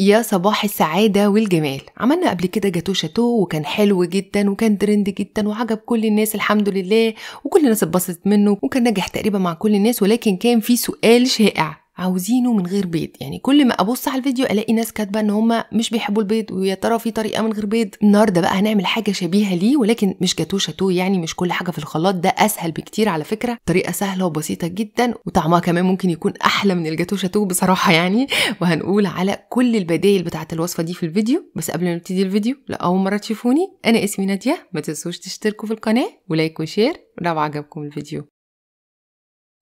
يا صباح السعادة والجمال عملنا قبل كده جاتو شاتو وكان حلو جدا وكان ترند جدا وعجب كل الناس الحمد لله وكل الناس اتبسطت منه وكان ناجح تقريبا مع كل الناس ولكن كان في سؤال شائع عاوزينه من غير بيض يعني كل ما ابص على الفيديو الاقي ناس كاتبه ان هم مش بيحبوا البيض ويا ترى في طريقه من غير بيض النهارده بقى هنعمل حاجه شبيهه ليه ولكن مش جاتو شاتو يعني مش كل حاجه في الخلاط ده اسهل بكتير على فكره طريقه سهله وبسيطه جدا وطعمها كمان ممكن يكون احلى من الجاتو شاتو بصراحه يعني وهنقول على كل البدايل بتاعه الوصفه دي في الفيديو بس قبل ما نبتدي الفيديو لاول مره تشوفوني انا اسمي ناديه ما تنسوش تشتركوا في القناه ولايك وشير لو عجبكم الفيديو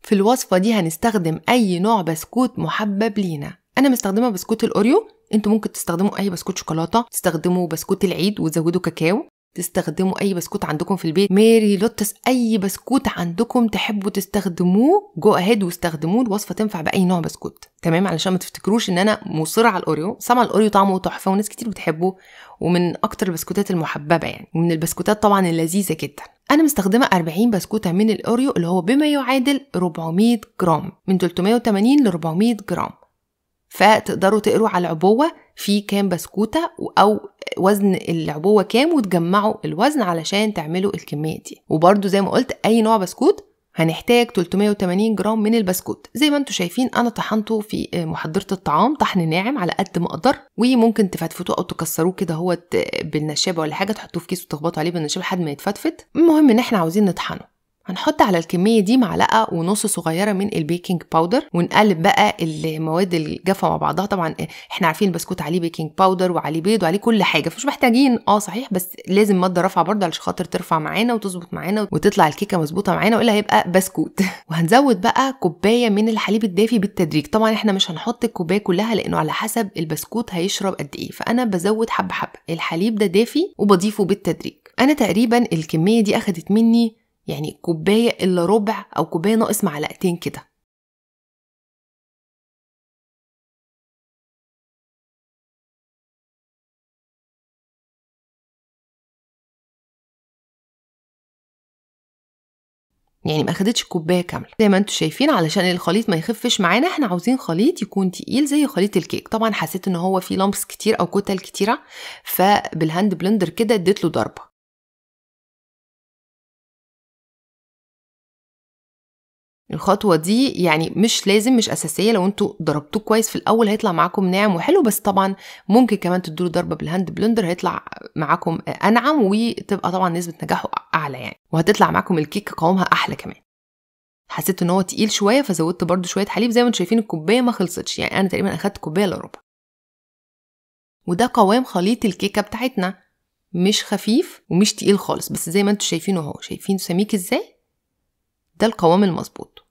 في الوصفة دي هنستخدم أي نوع بسكوت محبب لينا أنا مستخدمة بسكوت الأوريو انتوا ممكن تستخدموا اي بسكوت شوكولاته تستخدموا بسكوت العيد وتزودوا كاكاو تستخدموا اي بسكوت عندكم في البيت ميري لوتس اي بسكوت عندكم تحبوا تستخدموه جو اهيد واستخدموه الوصفه تنفع باي نوع بسكوت تمام علشان ما تفتكروش ان انا مصره على الاوريو سمع الاوريو طعمه تحفه وناس كتير بتحبه ومن اكتر البسكوتات المحببه يعني ومن البسكوتات طبعا اللذيذه جدا انا مستخدمه 40 بسكوته من الاوريو اللي هو بما يعادل 400 جرام من 380 ل 400 جرام فتقدروا تقروا على العبوة في كام بسكوتة أو وزن العبوة كام وتجمعوا الوزن علشان تعملوا الكمية دي وبرده زي ما قلت أي نوع بسكوت هنحتاج 380 جرام من البسكوت زي ما انتم شايفين انا طحنته في آه، محضره الطعام طحن ناعم على قد ما اقدر وممكن تفتفتوه او تكسروه كده هو بالنشابه ولا حاجه تحطوه في كيس وتخبطوا عليه بالنشابه لحد ما يتفتفت المهم ان احنا عاوزين نطحنه هنحط على الكمية دي معلقة ونص صغيرة من البيكنج باودر ونقلب بقى المواد الجافة مع بعضها طبعا احنا عارفين البسكوت عليه بيكنج باودر وعليه بيض وعليه كل حاجة فمش محتاجين اه صحيح بس لازم مادة رافعة برضه علشان خاطر ترفع معانا وتظبط معانا وتطلع الكيكة مظبوطة معانا والا هيبقى بسكوت وهنزود بقى كوباية من الحليب الدافي بالتدريج طبعا احنا مش هنحط الكوباية كلها لانه على حسب البسكوت هيشرب قد ايه فانا بزود حبة حبة الحليب ده دافي وبضيفه بالتدريج انا تقريبا الكمية دي اخدت مني يعني كوباية إلا ربع أو كوباية ناقص معلقتين كده يعني ما اخدتش الكوبايه كامله زي ما انتم شايفين علشان الخليط ما يخفش معانا احنا عاوزين خليط يكون تقيل زي خليط الكيك طبعا حسيت ان هو فيه لامبس كتير او كتل كتيره فبالهاند بلندر كده اديت له ضربه الخطوه دي يعني مش لازم مش اساسيه لو انتوا ضربتوه كويس في الاول هيطلع معاكم ناعم وحلو بس طبعا ممكن كمان تدوله ضربه بالهاند بلندر هيطلع معاكم انعم وتبقى طبعا نسبه نجاحه اعلى يعني وهتطلع معاكم الكيك قوامها احلى كمان حسيت ان هو تقيل شويه فزودت برده شويه حليب زي ما انتم شايفين الكوبايه ما خلصتش يعني انا تقريبا اخدت كوبايه الا ربع وده قوام خليط الكيكه بتاعتنا مش خفيف ومش تقيل خالص بس زي ما انتم شايفينه اهو شايفين سميك ازاي ده القوام المظبوط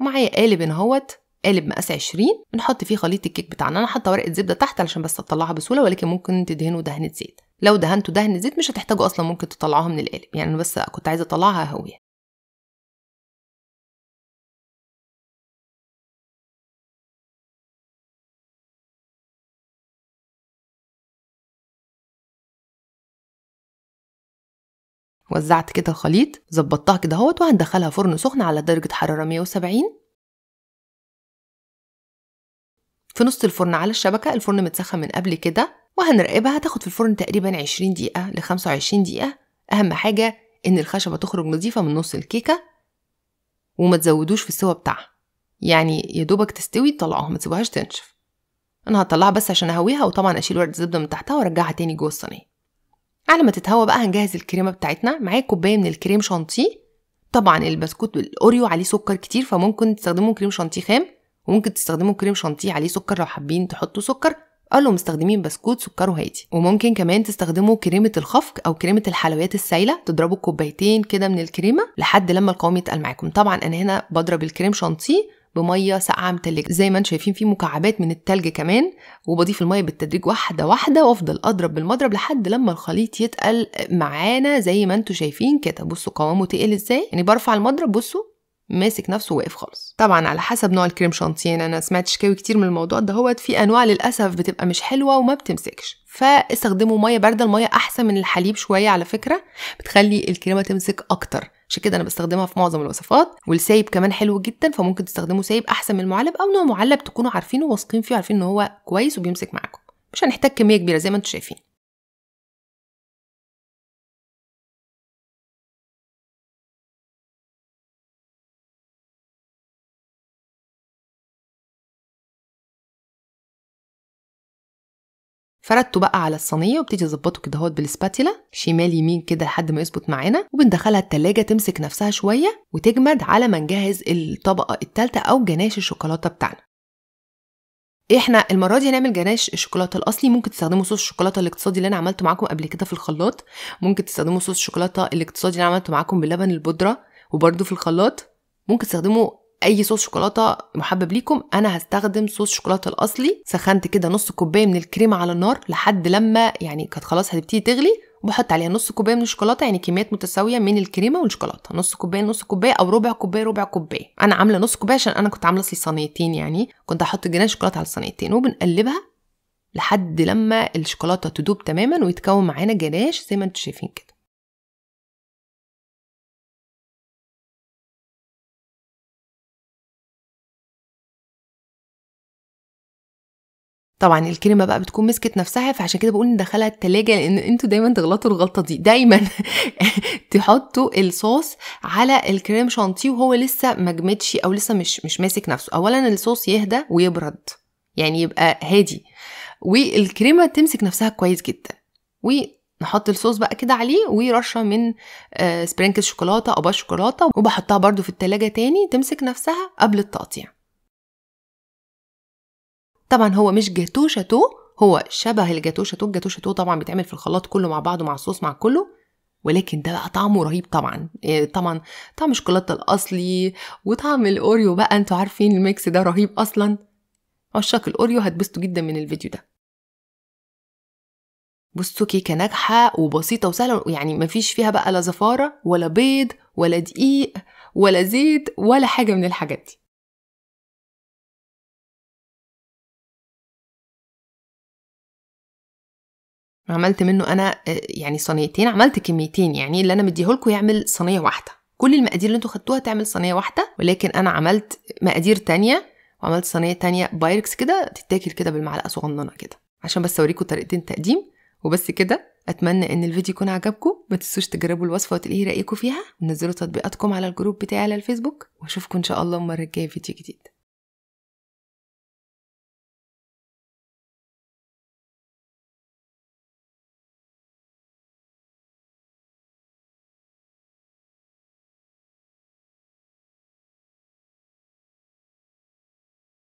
ومعايا قالب اهوت قالب مقاس 20 بنحط فيه خليط الكيك بتاعنا انا حاطه ورقه زبده تحت علشان بس اطلعها بسهوله ولكن ممكن تدهنوا دهنه زيت لو دهنتوا دهنه زيت مش هتحتاجوا اصلا ممكن تطلعوها من القالب يعني انا بس كنت عايزه اطلعها هويه وزعت كده الخليط ظبطتها كده اهوت وهندخلها فرن سخن على درجة حرارة 170 في نص الفرن على الشبكة الفرن متسخن من قبل كده وهنراقبها هتاخد في الفرن تقريبا 20 دقيقة ل 25 دقيقة أهم حاجة إن الخشبة تخرج نظيفة من نص الكيكة وما تزودوش في السوا بتاعها يعني يا دوبك تستوي طلعوها ما تسيبوهاش تنشف أنا هطلعها بس عشان أهويها وطبعا أشيل ورد زبدة من تحتها وأرجعها تاني جوه الصينية على ما تتهوى بقى هنجهز الكريمه بتاعتنا معايا كوبايه من الكريم شانتيه طبعا البسكوت الاوريو عليه سكر كتير فممكن تستخدموا كريم شانتيه خام وممكن تستخدموا كريم شانتيه عليه سكر لو حابين تحطوا سكر قال له مستخدمين بسكوت سكره هادي وممكن كمان تستخدموا كريمه الخفق او كريمه الحلويات السايله تضربوا كوبايتين كده من الكريمه لحد لما القوام يتقل معاكم طبعا انا هنا بضرب الكريم شانتيه بميه ساقعه متلجه زي ما انتم شايفين في مكعبات من التلج كمان وبضيف الميه بالتدريج واحده واحده وافضل اضرب بالمضرب لحد لما الخليط يتقل معانا زي ما انتم شايفين كده بصوا قوامه تقل ازاي يعني برفع المضرب بصوا ماسك نفسه واقف خالص طبعا على حسب نوع الكريم شانتيه يعني انا سمعت شكاوي كتير من الموضوع دهوت في انواع للاسف بتبقى مش حلوه وما بتمسكش فاستخدموا ميه بارده الميه احسن من الحليب شويه على فكره بتخلي الكريمه تمسك اكتر عشان كده انا بستخدمها في معظم الوصفات والسايب كمان حلو جدا فممكن تستخدموا سايب احسن من المعلب او نوع معلب تكونوا عارفينه واثقين فيه وعارفين ان هو كويس وبيمسك معاكم مش هنحتاج كميه كبيره زي ما انتم شايفين فردته بقى على الصينيه وابتدي اظبطه كده اهوت بالسباتيلا شمال يمين كده لحد ما يظبط معانا وبندخلها التلاجة تمسك نفسها شويه وتجمد على ما نجهز الطبقه الثالثه او جناش الشوكولاته بتاعنا احنا المره دي هنعمل جناش الشوكولاته الاصلي ممكن تستخدموا صوص الشوكولاته الاقتصادي اللي انا عملته معاكم قبل كده في الخلاط ممكن تستخدموا صوص الشوكولاته الاقتصادي اللي انا عملته معاكم باللبن البودره وبرده في الخلاط ممكن تستخدموا اي صوص شوكولاته محبب ليكم انا هستخدم صوص شوكولاته الاصلي سخنت كده نص كوبايه من الكريمه على النار لحد لما يعني كانت خلاص هتبتدي تغلي وبحط عليها نص كوبايه من الشوكولاته يعني كميات متساويه من الكريمه والشوكولاته نص كوبايه نص كوبايه او ربع كوبايه ربع كوبايه انا عامله نص كوبايه عشان انا كنت عامله صينيتين يعني كنت هحط جناش شوكولاته على الصينيتين وبنقلبها لحد لما الشوكولاته تدوب تماما ويتكون معانا جناش زي ما انتم شايفين كده طبعا الكريمه بقى بتكون مسكت نفسها فعشان كده بقول ندخلها التلاجة لان انتوا دايما تغلطوا الغلطه دي دايما تحطوا الصوص على الكريم شانتيه وهو لسه ما جمدش او لسه مش مش ماسك نفسه اولا الصوص يهدى ويبرد يعني يبقى هادي والكريمه تمسك نفسها كويس جدا ونحط الصوص بقى كده عليه ورشه من آه، سبرينكل شوكولاته او باش شوكولاته وبحطها برده في التلاجة تاني تمسك نفسها قبل التقطيع طبعا هو مش جاتو شاتو هو شبه الجاتو شاتو الجاتو شاتو طبعا بيتعمل في الخلاط كله مع بعضه مع الصوص مع كله ولكن ده بقى طعمه رهيب طبعا إيه، طبعا طعم الشوكولاته الاصلي وطعم الاوريو بقى انتوا عارفين الميكس ده رهيب اصلا عشاق الاوريو هتبسطوا جدا من الفيديو ده بصوا كيكه ناجحه وبسيطه وسهله يعني مفيش فيها بقى لا زفاره ولا بيض ولا دقيق ولا زيت ولا حاجه من الحاجات دي عملت منه انا آه، يعني صينيتين عملت كميتين يعني اللي انا مديهولكوا يعمل صينيه واحده كل المقادير اللي انتوا خدتوها تعمل صينيه واحده ولكن انا عملت مقادير تانية وعملت صينيه تانية بايركس كده تتاكل كده بالمعلقه صغننه كده عشان بس اوريكم طريقتين تقديم وبس كده اتمنى ان الفيديو يكون عجبكم ما تنسوش تجربوا الوصفه وتلاقيه رايكم فيها ونزلوا تطبيقاتكم على الجروب بتاعي على الفيسبوك واشوفكم ان شاء الله المره الجايه فيديو جديد